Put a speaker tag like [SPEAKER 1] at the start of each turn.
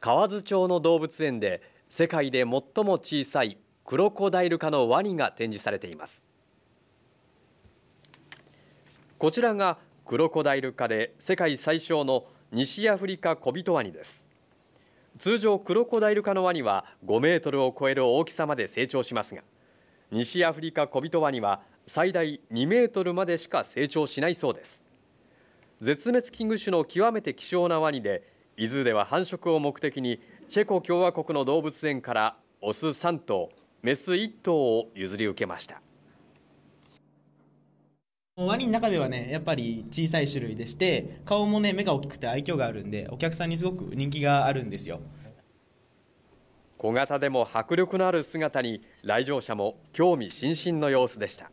[SPEAKER 1] 河津町の動物園で世界で最も小さいクロコダイル科のワニが展示されていますこちらがクロコダイル科で世界最小の西アフリカコビトワニです通常クロコダイル科のワニは5メートルを超える大きさまで成長しますが西アフリカコビトワニは最大2メートルまでしか成長しないそうです絶滅危惧種の極めて希少なワニで伊豆では繁殖を目的にチェコ共和国の動物園からオス3頭メス1頭を譲り受けました
[SPEAKER 2] ワニの中ではねやっぱり小さい種類でして顔もね目が大きくて愛嬌があるんでお客さんにすごく人気があるんですよ
[SPEAKER 1] 小型でも迫力のある姿に来場者も興味津々の様子でした